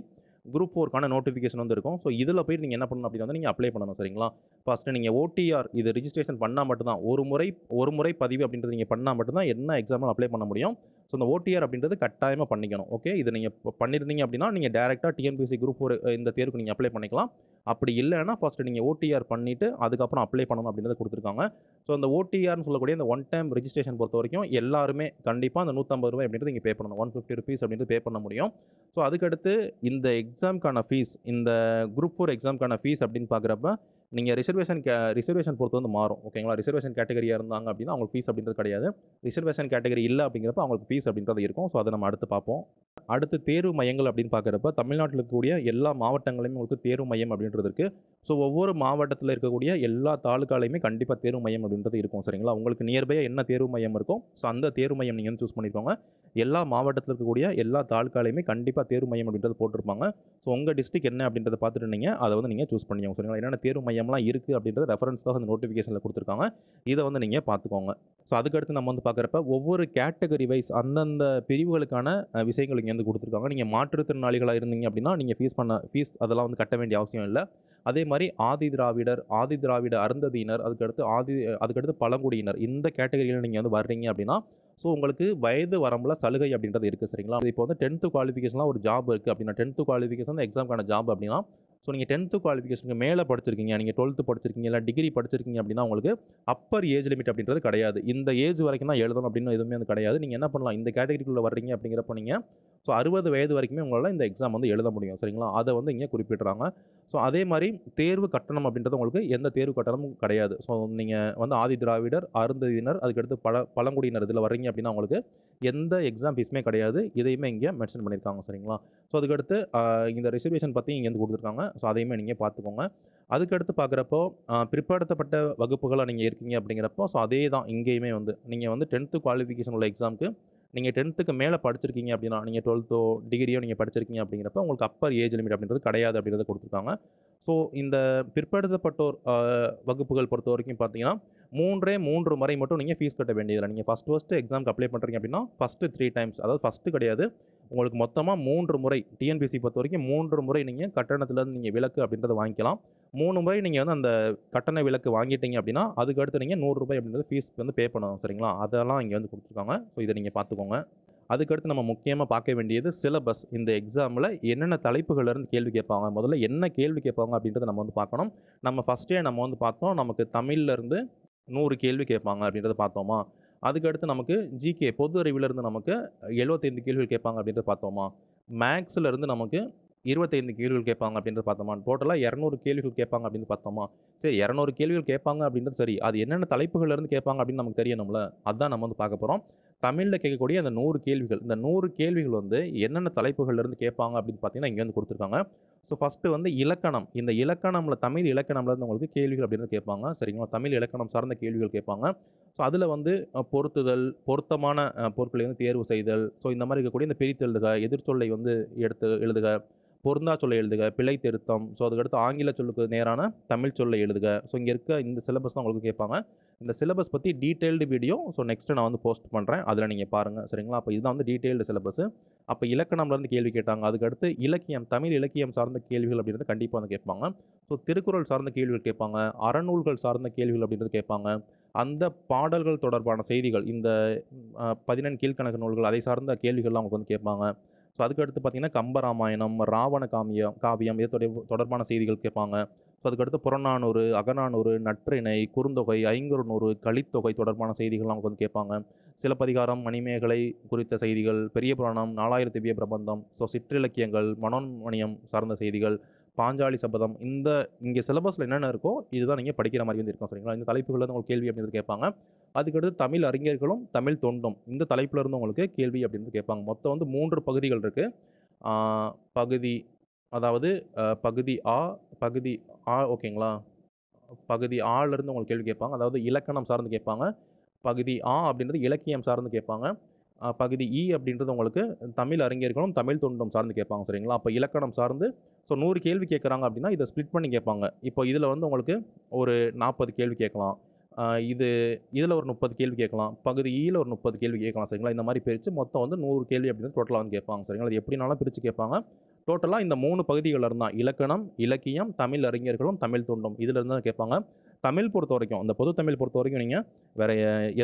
குரூப் ஃபோருக்கான நோட்டிஃபிகேஷன் வந்து இருக்கும் ஸோ இதில் போய் நீங்கள் என்ன பண்ணணும் அப்படின்னு வந்து நீங்கள் அப்ளை பண்ணணும் சரிங்களா ஃபஸ்ட்டு நீங்கள் ஓடிஆர் இது ரிஜிஸ்ட்ரேஷன் பண்ணால் மட்டும்தான் ஒரு முறை ஒரு முறை பதிவு அப்படின்றது நீங்கள் பண்ணால் மட்டும்தான் என்ன எக்ஸாம்பிள் அப்ளை பண்ண முடியும் ஸோ இந்த ஓடிஆர் அப்படின்றது கட்டாயமாக பண்ணிக்கணும் ஓகே இது நீங்கள் பண்ணியிருந்தீங்க அப்படின்னா நீங்கள் டேரெக்டாக டிஎன்பிசி குரூப் ஒரு இந்த தேர்வுக்கு நீங்கள் அப்ளை பண்ணிக்கலாம் அப்படி இல்லைன்னா ஃபஸ்ட்டு நீங்கள் ஓடிஆர் பண்ணிவிட்டு அதுக்கப்புறம் அப்ளை பண்ணணும் அப்படின்றத கொடுத்துருக்காங்க ஸோ அந்த ஓடிஆர்னு சொல்லக்கூடிய இந்த ஒன் டைம் ரிஜிஸ்ட்ரேஷன் பொறுத்த வரைக்கும் எல்லாருமே கண்டிப்பாக அந்த நூற்றம்பது ரூபாய் அப்படின்றது நீங்கள் பே பண்ணணும் ஒன் ஃபிஃப்டி ருபீஸ் அப்படின்றது பே பண்ண முடியும் ஸோ அதுக்கடுத்து இந்த எக்ஸாம்க்கான ஃபீஸ் இந்த குரூப் ஃபோர் எக்ஸாம்க்கான ஃபீஸ் அப்படின்னு பார்க்குறப்ப நீங்கள் ரிசர்வேஷன் கே ரிசர்வேஷன் பொறுத்து வந்து மாறும் ஓகேங்களா ரிசர்வேஷன் கேட்டகரியாக இருந்தாங்க அப்படின்னா அவங்களுக்கு ஃபீஸ் அப்படின்றது கிடையாது ரிசர்வேஷன் கேட்டகரி இல்லை அப்படிங்கிறப்ப அவங்களுக்கு ஃபீஸ் ஸ்டடீஸ் அப்படின்றது இருக்கும் ஸோ அதை நம்ம அடுத்து பார்ப்போம் அடுத்து தேர்வு மையங்கள் அப்படின்னு பார்க்குறப்ப தமிழ்நாட்டில் இருக்கக்கூடிய எல்லா மாவட்டங்களையும் உங்களுக்கு தேர்வு மையம் அப்படின்றது இருக்குது ஸோ ஒவ்வொரு மாவட்டத்தில் இருக்கக்கூடிய எல்லா தாலுக்காலையுமே கண்டிப்பாக தேர்வு மையம் அப்படின்றது இருக்கும் சரிங்களா உங்களுக்கு நியர்பையாக என்ன தேர்வு மையம் இருக்கும் ஸோ அந்த தேர்வு மையம் நீங்கள் வந்து சூஸ் பண்ணிக்கோங்க எல்லா மாவட்டத்தில் இருக்கக்கூடிய எல்லா தாலுக்காலையுமே கண்டிப்பாக தேர்வு மையம் அப்படின்றது போட்டிருப்பாங்க ஸோ உங்கள் டிஸ்ட்ரிக் என்ன அப்படின்றத பார்த்துட்டு நீங்கள் அதை வந்து நீங்கள் சூஸ் பண்ணிக்கோங்க சரிங்களா என்னென்ன தேர்வு மையம்லாம் இருக்குது அப்படின்றத ரெஃபரன்ஸ்க்காக அந்த நோட்டிஃபிகேஷனில் கொடுத்துருக்காங்க இதை வந்து நீங்கள் பார்த்துக்கோங்க ஸோ அதுக்கடுத்து நம்ம வந்து பார்க்குறப்ப ஒவ்வொரு கேட்டகரி வைஸ் அந்த அந்தந்த பிரிவுகளுக்கான விஷயங்கள் இங்கேருந்து கொடுத்துருக்காங்க நீங்கள் மாற்றுத்திறனாளிகளாக இருந்தீங்க அப்படின்னா நீங்கள் ஃபீஸ் பண்ண ஃபீஸ் அதெல்லாம் வந்து கட்ட வேண்டிய அவசியம் இல்லை அதே மாதிரி ஆதி திராவிடர் ஆதி திராவிட அருந்ததியினர் அதுக்கடுத்து ஆதி அதுக்கடுத்து பழங்குடியினர் இந்த கேட்டகரியில் நீங்கள் வந்து வர்றீங்க அப்படின்னா ஸோ உங்களுக்கு வயது வரம்பில் சலுகை அப்படின்றது இருக்குது சரிங்களா இப்போ வந்து டென்த்து குவாலிஃபிகேஷன்லாம் ஒரு ஜாப் இருக்குது அப்படின்னா டென்த்து குவாலிஃபிகேஷன் எக்ஸாம்க்கான ஜாப் அப்படின்னா ஸோ நீங்கள் டென்த்து குவாலிஃபிகேஷனுக்கு மேலே படிச்சிருக்கீங்க நீங்கள் டுவெல்த்து படிச்சிருக்கீங்க இல்லை டிகிரி படிச்சிருக்கீங்க அப்படின்னா உங்களுக்கு அப்பர் ஏஜ் லிமிட் அப்படின்றது கிடையாது இந்த ஏஜ் வரைக்கும் தான் எழுதணும் அப்படின்னு எதுவுமே வந்து கிடையாது நீங்கள் என்ன பண்ணலாம் இந்த கேட்டகரிக்குள்ளே வர்றீங்க அப்படிங்கிறப்ப நீங்கள் ஸோ அறுபது வயது வரைக்குமே உங்களால் இந்த எக்ஸாம் வந்து எழுத முடியும் சரிங்களா அதை வந்து இங்கே குறிப்பிட்றாங்க ஸோ அதே மாதிரி தேர்வு கட்டணம் அப்படின்றது உங்களுக்கு எந்த தேர்வு கட்டணமும் கிடையாது ஸோ நீங்கள் வந்து ஆதி திராவிடர் அருந்ததியினர் அதுக்கடுத்து பல பழங்குடியினர் இதில் வர்றீங்க அப்படின்னா உங்களுக்கு எந்த எக்ஸாம் ஃபீஸுமே கிடையாது இதையுமே இங்கே மென்ஷன் பண்ணியிருக்காங்க சரிங்களா ஸோ அதுக்கடுத்து இந்த ரிசர்வேஷன் பற்றி இங்கே வந்து கொடுத்துருக்காங்க ஸோ அதையுமே நீங்கள் பார்த்துக்கோங்க அதுக்கடுத்து பார்க்குறப்போ பிற்படுத்தப்பட்ட வகுப்புகளாக நீங்கள் இருக்கீங்க அப்படிங்கிறப்போ ஸோ அதே தான் இங்கேயுமே வந்து நீங்கள் வந்து டென்த்து குவாலிஃபிகேஷன் உள்ள எக்ஸாமுக்கு நீங்கள் டென்த்துக்கு மேலே படிச்சிருக்கீங்க அப்படின்னா நீங்கள் டுவெல்த்தோ டிகிரியோ நீங்கள் படிச்சிருக்கீங்க அப்படிங்கிறப்ப உங்களுக்கு அப்பர் ஏஜ் லிமிட் அப்படின்றது கிடையாது அப்படின்றத கொடுத்துருக்காங்க ஸோ இந்த பிற்படுத்தப்பட்டோர் வகுப்புகள் பொறுத்த வரைக்கும் பார்த்தீங்கன்னா மூன்றே மூன்று முறை மட்டும் நீங்கள் ஃபீஸ் கட்ட வேண்டியதில்லை நீங்கள் ஃபஸ்ட் ஃபஸ்ட்டு எக்ஸாமுக்கு அப்ளை பண்ணுறீங்க அப்படின்னா ஃபஸ்ட்டு த்ரீ டைம்ஸ் அதாவது ஃபஸ்ட்டு கிடையாது உங்களுக்கு மொத்தமாக மூன்று முறை டிஎன்பிசி பொறுத்த வரைக்கும் மூன்று முறை நீங்கள் கட்டணத்துலேருந்து நீங்கள் விளக்கு அப்படின்றத வாங்கிக்கலாம் மூணு முறை நீங்கள் வந்து அந்த கட்டண விளக்கு வாங்கிட்டீங்க அப்படின்னா அதுக்கடுத்து நீங்கள் நூறுரூபாய் அப்படின்றது ஃபீஸ் வந்து பே பண்ணணும் சரிங்களா அதெல்லாம் இங்கே வந்து கொடுத்துருக்காங்க ஸோ இதை நீங்கள் பார்த்துக்கோங்க அதுக்கடுத்து நம்ம முக்கியமாக பார்க்க வேண்டியது சிலபஸ் இந்த எக்ஸாமில் என்னென்ன இருந்து கேள்வி கேட்பாங்க முதல்ல என்ன கேள்வி கேட்பாங்க அப்படின்றத நம்ம வந்து பார்க்கணும் நம்ம ஃபஸ்ட்டே நம்ம வந்து பார்த்தோம் நமக்கு தமிழ்லேருந்து நூறு கேள்வி கேட்பாங்க அப்படின்றத பார்த்தோமா அதுக்கடுத்து நமக்கு ஜிகே பொது அறிவிலிருந்து நமக்கு எழுபத்தைந்து கேள்விகள் கேட்பாங்க அப்படின்றது பார்த்தோமா மேக்ஸில் இருந்து நமக்கு இருபத்தைந்து கேள்விகள் கேட்பாங்க அப்படின்றது பார்த்தோமா டோட்டலாக இரநூறு கேள்விகள் கேட்பாங்க அப்படின்னு பார்த்தோமா சரி இரநூறு கேள்விகள் கேட்பாங்க அப்படின்றது சரி அது என்னென்ன தலைப்புகள்லேருந்து கேட்பாங்க அப்படின்னு நமக்கு தெரியணும்ல அதுதான் நம்ம வந்து பார்க்க போகிறோம் தமிழில் கேட்கக்கூடிய அந்த நூறு கேள்விகள் இந்த நூறு கேள்விகள் வந்து என்னென்ன தலைப்புகள்லேருந்து கேட்பாங்க அப்படின்னு பார்த்தீங்கன்னா இங்கே வந்து கொடுத்துருக்காங்க ஸோ ஃபஸ்ட்டு வந்து இலக்கணம் இந்த இலக்கணமில் தமிழ் இலக்கணம்ல இருந்து உங்களுக்கு கேள்விகள் அப்படின்னு கேட்பாங்க சரிங்களா தமிழ் இலக்கணம் சார்ந்த கேள்விகள் கேட்பாங்க ஸோ அதில் வந்து பொருத்துதல் பொருத்தமான பொருட்களை வந்து தேர்வு செய்தல் ஸோ இந்த மாதிரி இருக்கக்கூடிய இந்த பிரித்தெழுதுக எதிர்ச்சொல்லை வந்து எடுத்து எழுதுக பொருந்தா சொல்லை எழுதுக பிழை திருத்தம் ஸோ அதுக்கடுத்து ஆங்கில சொல்லுக்கு நேரான தமிழ் சொல்ல எழுதுக ஸோ இங்கே இருக்க இந்த சிலபஸ் தான் உங்களுக்கு கேட்பாங்க இந்த சிலபஸ் பற்றி டீட்டெயில்டு வீடியோ ஸோ நெக்ஸ்ட்டு நான் வந்து போஸ்ட் பண்ணுறேன் அதில் நீங்கள் பாருங்கள் சரிங்களா அப்போ இதுதான் வந்து டீட்டெயில்டு சிலபஸ் அப்போ இலக்கணம்லேருந்து கேள்வி கேட்டாங்க அதுக்கடுத்து இலக்கியம் தமிழ் இலக்கியம் சார்ந்த கேள்விகள் அப்படின்றது கண்டிப்பாக வந்து கேட்பாங்க ஸோ திருக்குறள் சார்ந்த கேள்விகள் கேட்பாங்க அறநூல்கள் சார்ந்த கேள்விகள் அப்படின்றது கேட்பாங்க அந்த பாடல்கள் தொடர்பான செய்திகள் இந்த பதினெண் கீழ்கணக்கு நூல்கள் அதை சார்ந்த கேள்விகள்லாம் அவங்களுக்கு வந்து கேட்பாங்க ஸோ அதுக்கடுத்து பார்த்திங்கன்னா கம்பராமாயணம் ராவண காமியம் காவியம் இது தொடர்பான செய்திகள் கேட்பாங்க ஸோ அதுக்கடுத்து புறநானூறு அகநானூறு நற்றிணை குறுந்தொகை ஐங்குறுநூறு கலித்தொகை தொடர்பான செய்திகள்லாம் அவங்க வந்து கேட்பாங்க சிலப்பதிகாரம் மணிமேகலை குறித்த செய்திகள் பெரிய புராணம் நாலாயிரத்து பிரபந்தம் ஸோ சிற்றிலக்கியங்கள் மனோன்மணியம் சார்ந்த செய்திகள் பாஞ்சாலி சபதம் இந்த இங்கே சிலபஸில் என்னென்ன இருக்கோ இதுதான் நீங்கள் படிக்கிற மாதிரி வந்து இருக்கும் சரிங்களா இந்த தலைப்புகளில் இருந்து உங்களுக்கு கேள்வி அப்படின்னு கேட்பாங்க அதுக்கடுத்து தமிழ் அறிஞர்களும் தமிழ் தொண்டும் இந்த தலைப்பில் இருந்து உங்களுக்கு கேள்வி அப்படின்னு கேட்பாங்க மொத்தம் வந்து மூன்று பகுதிகள் இருக்குது பகுதி அதாவது பகுதி ஆ பகுதி ஆ ஓகேங்களா பகுதி ஆலேருந்து உங்களுக்கு கேள்வி கேட்பாங்க அதாவது இலக்கணம் சார்ந்து கேட்பாங்க பகுதி ஆ அப்படின்றது இலக்கியம் சார்ந்து கேட்பாங்க பகுதி இ அப்படின்றது உங்களுக்கு தமிழ் அறிஞர்களும் தமிழ் தொண்டும் சார்ந்து கேட்பாங்க சரிங்களா அப்போ இலக்கணம் சார்ந்து ஸோ நூறு கேள்வி கேட்குறாங்க அப்படின்னா இதை ஸ்ப்ளிட் பண்ணி கேட்பாங்க இப்போ இதில் வந்து உங்களுக்கு ஒரு நாற்பது கேள்வி கேட்கலாம் இது இதில் ஒரு முப்பது கேள்வி கேட்கலாம் பகுதி ஈயில் ஒரு முப்பது கேள்வி கேட்கலாம் சரிங்களா இந்த மாதிரி பிரித்து மொத்தம் வந்து நூறு கேள்வி அப்படின்னு டோட்டலாக வந்து கேட்பாங்க சரிங்களா அது எப்படினாலும் பிரித்து கேட்பாங்க டோட்டலாக இந்த மூணு பகுதிகளில் இருந்தால் இலக்கணம் இலக்கியம் தமிழ் அறிஞர்களும் தமிழ் தொண்டும் இதில் இருந்தால் கேட்பாங்க தமிழ் பொறுத்த வரைக்கும் அந்த பொது தமிழ் பொறுத்த வரைக்கும் நீங்கள் வேறு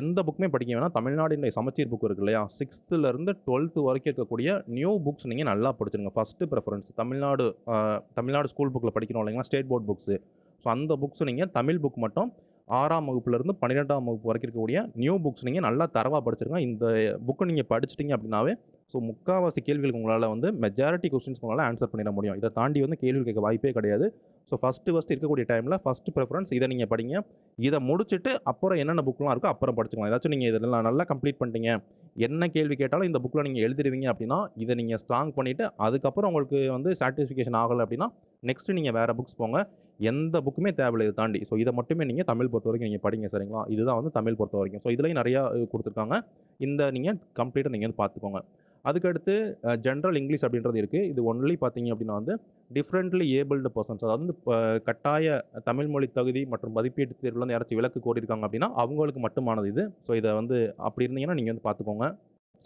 எந்த புக்குமே படிக்க வேணால் தமிழ்நாடினுடைய சமச்சீர் புக் இருக்குது இல்லையா சிக்ஸ்த்துலேருந்து டுவெல்த்து வரைக்கும் இருக்கக்கூடிய நியூ புக்ஸ் நீங்கள் நல்லா படிச்சிருங்க first preference Tamil Nadu Tamil Nadu school புக்கில் படிக்கணும் இல்லைங்களா ஸ்டேட் போர்ட் புக்ஸு ஸோ அந்த புக்ஸ் நீங்கள் தமிழ் புக் மட்டும் ஆறாம் வகுப்புலேருந்து பன்னிரெண்டாம் வகுப்பு வரைக்கும் இருக்கக்கூடிய நியூ புக்ஸ் நீங்கள் நல்லா தரவாக படிச்சிருங்க இந்த புக்கு நீங்கள் படிச்சிட்டிங்க அப்படின்னாவே ஸோ முக்கால்வாசி கேள்விகளுக்கு உங்களால் வந்து மெஜாரிட்டி கொஸ்டின்ஸ் உங்களால் ஆன்சர் பண்ணிட முடியும் இதை தாண்டி வந்து கேள்வி கேட்க வாய்ப்பே கிடையாது ஸோ ஃபஸ்ட்டு ஃபஸ்ட்டு இருக்கக்கூடிய டைமில் ஃபஸ்ட்டு ப்ரிஃபரன்ஸ் இதை நீங்கள் படிங்க இதை முடிச்சுட்டு அப்புறம் என்னென்ன புக்கெலாம் இருக்கோ அப்புறம் படிச்சுக்கலாம் ஏதாச்சும் நீங்கள் இதெல்லாம் நல்லா கம்ப்ளீட் பண்ணிட்டீங்க என்ன கேள்வி கேட்டாலும் இந்த புக்கில் நீங்கள் எழுதிடுவீங்க அப்படின்னா இதை நீங்கள் ஸ்ட்ராங் பண்ணிவிட்டு அதுக்கப்புறம் உங்களுக்கு வந்து சாட்டிஸ்ஃபிகேஷன் ஆகலை அப்படின்னா நெக்ஸ்ட்டு நீங்கள் வேறு புக்ஸ் போங்க எந்த புக்குமே தேவையில்லை இது தாண்டி ஸோ இதை மட்டுமே நீங்கள் தமிழ் பொறுத்த வரைக்கும் நீங்கள் படிங்க சரிங்களா இதுதான் வந்து தமிழ் பொறுத்த வரைக்கும் ஸோ இதுலேயும் நிறையா கொடுத்துருக்காங்க இந்த நீங்கள் கம்ப்ளீட்டாக நீங்கள் வந்து பார்த்துக்கோங்க அதுக்கடுத்து ஜென்ரல் இங்கிலீஷ் அப்படின்றது இருக்குது இது ஒன்லி பார்த்தீங்க அப்படின்னா வந்து டிஃப்ரெண்ட்லி ஏபிள்டு பர்சன்ஸ் அதாவது வந்து கட்டாய தமிழ் மொழி தகுதி மற்றும் மதிப்பீட்டு தேர்வில் வந்து யாராச்சும் விலக்கு கோடிருக்காங்க அப்படின்னா அவங்களுக்கு மட்டுமானது இது ஸோ இதை வந்து அப்படி இருந்தீங்கன்னா நீங்கள் வந்து பார்த்துக்கோங்க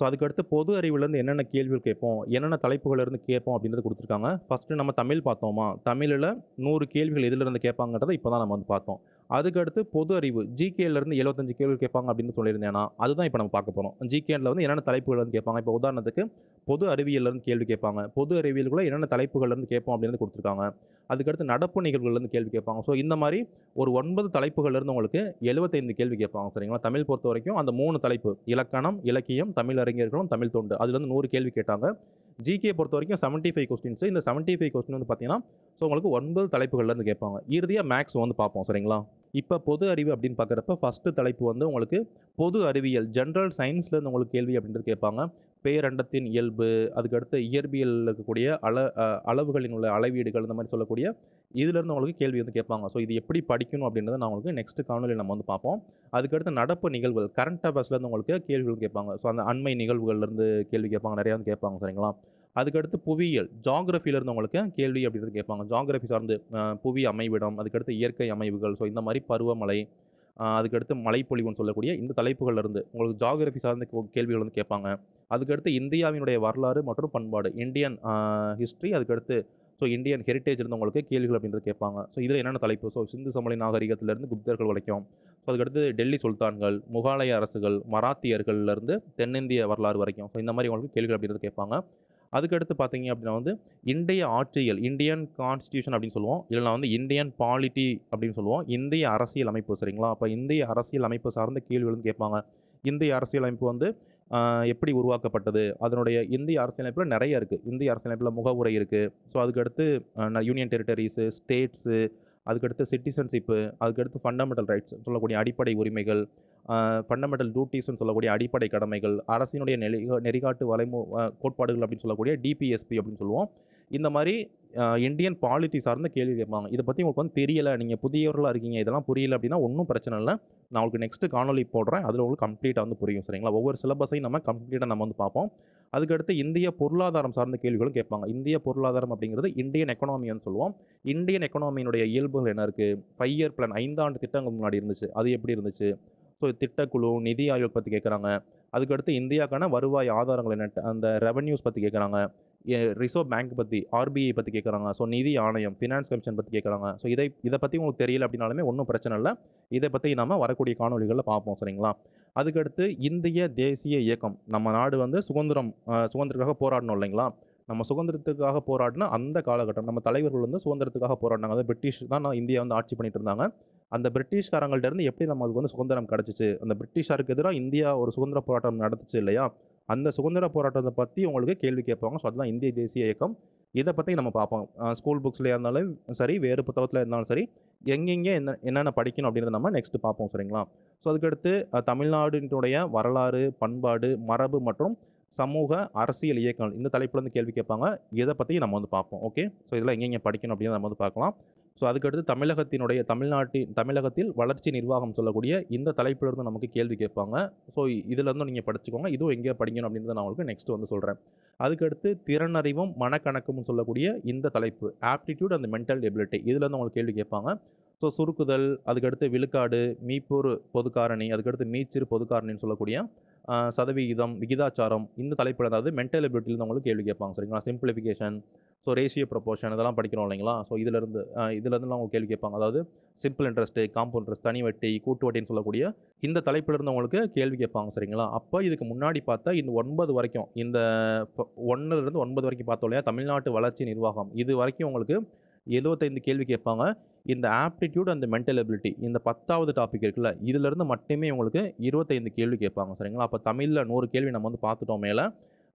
ஸோ அதுக்கடுத்து பொது அறிவுலேருந்து என்னென்ன கேள்விகள் கேட்போம் என்னென்ன தலைப்புகள் இருந்து கேட்போம் அப்படின்றது கொடுத்துருக்காங்க ஃபஸ்ட்டு நம்ம தமிழ் பார்த்தோமா தமிழில் நூறு கேள்விகள் எதிலிருந்து கேட்பாங்கன்றதை இப்போ தான் நம்ம வந்து பார்த்தோம் அதுக்கடுத்து பொது அறிவு ஜிகேலேருந்து எழுபத்தஞ்சு கேள்வி கேட்பாங்க அப்படின்னு சொல்லியிருந்தேன்னா அதுதான் இப்போ நம்ம பார்க்க போகிறோம் ஜிகேல வந்து என்னென்ன தலைப்புகள் வந்து கேட்பாங்க இப்போ உதாரணத்துக்கு பொது அறிவியல்லேருந்து கேள்வி கேட்பாங்க பொது அறிவியல் கூட என்னென்ன தலைப்புகள்லேருந்து கேட்போம் அப்படின்னு கொடுத்துருக்காங்க அதுக்கடுத்து நடப்பு நிகழ்வுகள்லேருந்து கேள்வி கேட்பாங்க ஸோ இந்த மாதிரி ஒரு ஒன்பது தலைப்புகள்லேருந்து உங்களுக்கு எழுபத்தைந்து கேள்வி கேட்பாங்க சரிங்களா தமிழ் பொறுத்த வரைக்கும் அந்த மூணு தலைப்பு இலக்கணம் இலக்கியம் தமிழ் அறிஞர்களும் தமிழ் தொண்டு அதுலேருந்து நூறு கேள்வி கேட்டாங்க ஜிகே பொறுத்த வரைக்கும் செவன்ட்டி ஃபைவ் கொஸ்டின்ஸ் இந்த செவன்ட்டி ஃபைவ் கொஸ்டின் வந்து பார்த்தீங்கன்னா ஸோ உங்களுக்கு ஒன்பது தலைப்புகள்லேருந்து கேட்பாங்க இறுதியாக மேக்ஸ் வந்து பார்ப்போம் சரிங்களா இப்போ பொது அறிவு அப்படின்னு பார்க்குறப்ப ஃபஸ்ட்டு தலைப்பு வந்து உங்களுக்கு பொது அறிவியல் ஜென்ரல் சயின்ஸ்லேருந்து உங்களுக்கு கேள்வி அப்படின்றது கேட்பாங்க பேரண்டத்தின் இயல்பு அதுக்கடுத்து இயற்பியல் இருக்கக்கூடிய அள அளவுகளின் உள்ள அளவீடுகள் இந்த மாதிரி சொல்லக்கூடிய இதிலேருந்து உங்களுக்கு கேள்வி வந்து கேட்பாங்க ஸோ இது எப்படி படிக்கணும் அப்படின்றத நான் உங்களுக்கு நெக்ஸ்ட் காணொலியில் நம்ம வந்து பார்ப்போம் அதுக்கடுத்து நடப்பு நிகழ்வுகள் கரண்ட் அஃபேர்ஸ்லேருந்து உங்களுக்கு கேள்விகள் கேட்பாங்க ஸோ அந்த அண்மை நிகழ்வுகள்லேருந்து கேள்வி கேட்பாங்க நிறையா வந்து கேட்பாங்க சரிங்களா அதுக்கடுத்து புவியியல் ஜாகிரஃபியில் இருந்தவங்களுக்கு கேள்வி அப்படின்றது கேட்பாங்க ஜாகிரஃபி சார்ந்து புவி அமைவிடம் அதுக்கடுத்து இயற்கை அமைவுகள் ஸோ இந்த மாதிரி பருவமழை அதுக்கடுத்து மலைப்பொழிவுன்னு சொல்லக்கூடிய இந்த தலைப்புகளில் இருந்து உங்களுக்கு ஜாகிரஃபி சார்ந்த கேள்விகள் வந்து கேட்பாங்க அதுக்கடுத்து இந்தியாவினுடைய வரலாறு மற்றும் பண்பாடு இந்தியன் ஹிஸ்ட்ரி அதுக்கடுத்து ஸோ இந்தியன் ஹெரிட்டேஜ் இருந்தவங்களுக்கு கேள்விகள் அப்படின்றது கேட்பாங்க ஸோ இதில் என்னென்ன தலைப்பு ஸோ சிந்து சமலை நாகரிகத்திலேருந்து குப்தர்கள் வரைக்கும் ஸோ அதுக்கடுத்து டெல்லி சுல்தான்கள் முகாலய அரசுகள் மராத்தியர்கள்லேருந்து தென்னிந்திய வரலாறு வரைக்கும் ஸோ இந்த மாதிரி உங்களுக்கு கேள்விகள் அப்படின்றது கேட்பாங்க அதுக்கடுத்து பார்த்தீங்க அப்படின்னா வந்து இந்திய ஆட்சியல் இந்தியன் கான்ஸ்டியூஷன் அப்படின்னு சொல்லுவோம் இல்லைன்னா வந்து இந்தியன் பாலிட்டி அப்படின்னு சொல்லுவோம் இந்திய அரசியல் அமைப்பு சரிங்களா அப்போ இந்திய அரசியல் அமைப்பு சார்ந்த கேள்விகளும் கேட்பாங்க இந்திய அரசியலமைப்பு வந்து எப்படி உருவாக்கப்பட்டது அதனுடைய இந்திய அரசியலமைப்பில் நிறைய இருக்குது இந்திய அரசியலமைப்பில் முகவுரை இருக்குது ஸோ அதுக்கடுத்து யூனியன் டெரிட்டரிஸு ஸ்டேட்ஸு அதுக்கடுத்து சிட்டிசன்ஷிப்பு அதுக்கடுத்து ஃபண்டமெண்டல் ரைட்ஸ் சொல்லக்கூடிய அடிப்படை உரிமைகள் ஃபண்டமெண்டல் டியூட்டிஸ்னு சொல்லக்கூடிய அடிப்படை கடமைகள் அரசினுடைய நெறி நெறிகாட்டு வலைமு கோட்பாடுகள் அப்படின்னு சொல்லக்கூடிய டிபிஎஸ்பி அப்படின்னு சொல்லுவோம் இந்த மாதிரி இந்தியன் பாலிட்டி சார்ந்த கேள்வி கேட்பாங்க இதை பற்றி உங்களுக்கு வந்து தெரியலை நீங்கள் புதியவர்களாக இருக்கீங்க இதெல்லாம் புரியல அப்படின்னா ஒன்றும் பிரச்சனை இல்லை நான் உங்களுக்கு நெக்ஸ்ட்டு காணொலி போடுறேன் அதில் உங்களுக்கு கம்ப்ளீட்டாக வந்து புரியும் சரிங்களா ஒவ்வொரு சிலபஸையும் நம்ம கம்ப்ளீட்டாக நம்ம வந்து பார்ப்போம் அதுக்கடுத்து இந்திய பொருளாதாரம் சார்ந்த கேள்விகளும் கேட்பாங்க இந்திய பொருளாதாரம் அப்படிங்கிறது இந்தியன் எக்கனாமின்னு சொல்லுவோம் இந்தியன் எக்கனாமியினுடைய இயல்புகள் என்ன இருக்குது ஃபைவ் இயர் பிளான் ஐந்தாண்டு திட்டங்கள் முன்னாடி இருந்துச்சு அது எப்படி இருந்துச்சு ஸோ திட்டக்குழு நிதி ஆயோக் பற்றி கேட்குறாங்க அதுக்கடுத்து இந்தியாவுக்கான வருவாய் ஆதாரங்கள் என்ன அந்த ரெவன்யூஸ் பற்றி கேட்குறாங்க ரிசர்வ் பேங்க் பற்றி ஆர்பிஐ பற்றி கேட்குறாங்க ஸோ நிதி ஆணையம் ஃபினான்ஸ் கமிஷன் பற்றி கேட்குறாங்க ஸோ இதை இதை பற்றி உங்களுக்கு தெரியல அப்படின்னாலுமே ஒன்றும் பிரச்சனை இல்லை இதை பற்றி நம்ம வரக்கூடிய காணொலிகளில் பார்ப்போம் சரிங்களா அதுக்கடுத்து இந்திய தேசிய இயக்கம் நம்ம நாடு வந்து சுதந்திரம் சுதந்திரத்துக்காக போராடணும் இல்லைங்களா நம்ம சுதந்திரத்துக்காக போராடினா அந்த காலகட்டம் நம்ம தலைவர்கள் வந்து சுதந்திரத்துக்காக போராடினாங்க அதாவது பிரிட்டிஷ் தான் நான் இந்தியா வந்து ஆட்சி பண்ணிட்டு இருந்தாங்க அந்த பிரிட்டிஷ்காரங்கள்ட்ட இருந்து எப்படி நம்மளுக்கு வந்து சுதந்திரம் கிடச்சிச்சு அந்த பிரிட்டிஷாருக்கு எதிராக இந்தியா ஒரு சுதந்திர போராட்டம் நடத்துச்சு இல்லையா அந்த சுதந்திர போராட்டத்தை பற்றி உங்களுக்கு கேள்வி கேட்பாங்க ஸோ அதுதான் இந்திய தேசிய இயக்கம் இதை பற்றி நம்ம பார்ப்போம் ஸ்கூல் புக்ஸ்லையாக இருந்தாலும் சரி வேறு புத்தகத்தில் இருந்தாலும் சரி எங்கெங்கே என்ன என்னென்ன படிக்கணும் அப்படின்றத நம்ம நெக்ஸ்ட்டு பார்ப்போம் சரிங்களா ஸோ அதுக்கடுத்து தமிழ்நாடுனுடைய வரலாறு பண்பாடு மரபு மற்றும் சமூக அரசியல் இயக்கங்கள் இந்த தலைப்பில் வந்து கேள்வி கேட்பாங்க இதை பற்றி நம்ம வந்து பார்ப்போம் ஓகே ஸோ இதெல்லாம் எங்கெங்கே படிக்கணும் அப்படின்னு நம்ம வந்து பார்க்கலாம் ஸோ அதுக்கடுத்து தமிழகத்தினுடைய தமிழ்நாட்டின் தமிழகத்தில் வளர்ச்சி நிர்வாகம் சொல்லக்கூடிய இந்த தலைப்பிலிருந்து நமக்கு கேள்வி கேட்பாங்க ஸோ இதிலேருந்து நீங்கள் படிச்சுக்கோங்க இதுவும் எங்கே படிக்கணும் அப்படின்றத நான் உங்களுக்கு நெக்ஸ்ட் வந்து சொல்கிறேன் அதுக்கடுத்து திறனறிவும் மனக்கணக்கும் சொல்லக்கூடிய இந்த தலைப்பு ஆப்டிடியூட் அந்த மென்டல் எபிலிட்டி இதுலேருந்து உங்களுக்கு கேள்வி கேட்பாங்க ஸோ சுருக்குதல் அதுக்கடுத்து விழுக்காடு மீப்பூர் பொதுக்காரணி அதுக்கடுத்து மீச்சிறு பொதுக்காரணின்னு சொல்லக்கூடிய சதவிகிதம் விகிதாச்சாரம் இந்த தலைப்பு அதாவது மென்டல் எபிலிட்டிலேருந்து உங்களுக்கு கேள்வி கேட்பாங்க சரிங்களா சிம்பிளிஃபிகேஷன் ஸோ ரேஷியோ ப்ரொபோர்ஷன் இதெல்லாம் படிக்கிறோம் இல்லைங்களா ஸோ இதிலிருந்து இதிலிருந்துலாம் உங்களுக்கு கேள்வி கேட்பாங்க அதாவது சிம்பிள் இன்ட்ரெஸ்ட்டு காம்பவுண்ட் இன்ட்ரெஸ்ட் தனி வட்டி கூட்டு வட்டின்னு சொல்லக்கூடிய இந்த தலைப்பிலிருந்து உங்களுக்கு கேள்வி கேட்பாங்க சரிங்களா அப்போ இதுக்கு முன்னாடி பார்த்தா இந்த ஒன்பது வரைக்கும் இந்த ஒன்றுலேருந்து ஒன்பது வரைக்கும் பார்த்தோம் இல்லையா தமிழ்நாட்டு வளர்ச்சி நிர்வாகம் இது வரைக்கும் உங்களுக்கு எழுபத்தைந்து கேள்வி கேட்பாங்க இந்த ஆப்டிடியூட் அந்த மென்டல் அபிலிட்டி இந்த பத்தாவது டாபிக் இருக்குல்ல இதிலிருந்து மட்டுமே உங்களுக்கு இருபத்தைந்து கேள்வி கேட்பாங்க சரிங்களா அப்போ தமிழில் நூறு கேள்வி நம்ம வந்து பார்த்துட்டோம் மேலே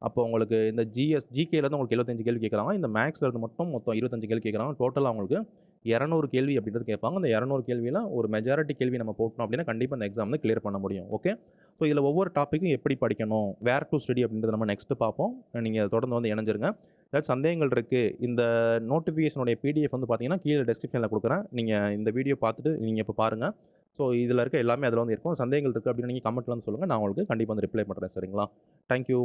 அப்போ உங்களுக்கு இந்த ஜிஎஸ் ஜிகேலேருந்து உங்களுக்கு எழுபத்தஞ்சு கேள்வி கேட்குறாங்க இந்த மேக்ஸ்லேருந்து மட்டும் மொத்தம் இருபத்தஞ்சு கேள்வி கேட்குறாங்க டோட்டலாக உங்களுக்கு இரநூறு கேள்வி அப்படின்றது கேட்பாங்க அந்த இரநூறு கேள்வியில் ஒரு மெஜாரிட்டி கேள்வி நம்ம போட்டோம் அப்படின்னா கண்டிப்பாக அந்த எக்ஸாம் வந்து கிளியர் பண்ண முடியும் ஓகே ஸோ இதில் ஒவ்வொரு டாப்பிக்கும் எப்படி படிக்கணும் வேர் டு ஸ்டடி அப்படின்றத நம்ம நெக்ஸ்ட்டு பார்ப்போம் நீங்கள் தொடர்ந்து வந்து இணைஞ்சிருங்க ஏதாவது சந்தேகங்கள் இருக்குது இந்த நோட்டிஃபிகேஷனுடைய பிடிஎஃப் வந்து பார்த்தீங்கன்னா கீழே டெஸ்கிரிப்ஷனில் கொடுக்குறேன் நீங்கள் இந்த வீடியோ பார்த்துட்டு நீங்கள் இப்போ பாருங்கள் ஸோ இதில் இருக்க எல்லாமே அதில் வந்து இருக்கும் சந்தேகங்கள் இருக்குது அப்படின்னு நீங்கள் கமெண்ட்டில் வந்து சொல்லுங்கள் நான் உங்களுக்கு கண்டிப்பாக வந்து ரிப்ளை பண்ணுறேன் சரிங்களா தேங்க்யூ